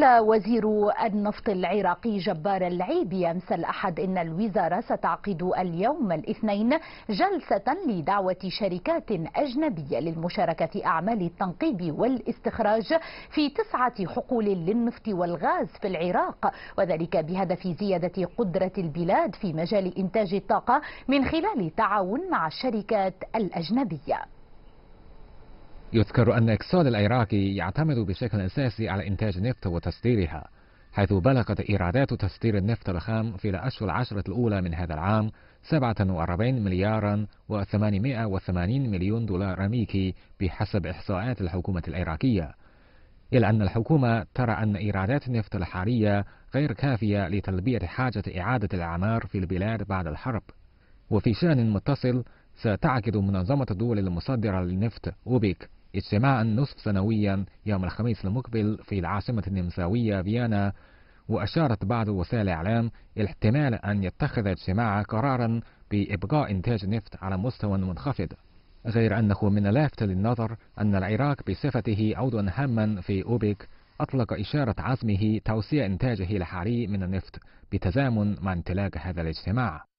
قال وزير النفط العراقي جبار العيبي أمس الأحد إن الوزارة ستعقد اليوم الاثنين جلسة لدعوة شركات أجنبية للمشاركة في أعمال التنقيب والاستخراج في تسعة حقول للنفط والغاز في العراق وذلك بهدف زيادة قدرة البلاد في مجال إنتاج الطاقة من خلال تعاون مع الشركات الأجنبية يذكر أن الاقتصاد العراقي يعتمد بشكل أساسي على إنتاج النفط وتصديرها حيث بلغت إيرادات تصدير النفط الخام في الأشهر العشرة الأولى من هذا العام 47 مليارا و880 مليون دولار أمريكي بحسب إحصاءات الحكومة العراقية إلا أن الحكومة ترى أن إيرادات النفط الحالية غير كافية لتلبية حاجة إعادة الأعمار في البلاد بعد الحرب وفي شأن متصل ستعقد منظمة الدول المصدرة للنفط أوبك اجتماعا نصف سنويا يوم الخميس المقبل في العاصمة النمساوية فيينا وأشارت بعض وسائل الإعلام إلى احتمال أن يتخذ الاجتماع قرارا بإبقاء إنتاج النفط على مستوى منخفض غير أنه من اللافت للنظر أن العراق بصفته عضوا هاما في أوبك أطلق إشارة عزمه توسيع إنتاجه الحالي من النفط بتزامن مع امتلاك هذا الاجتماع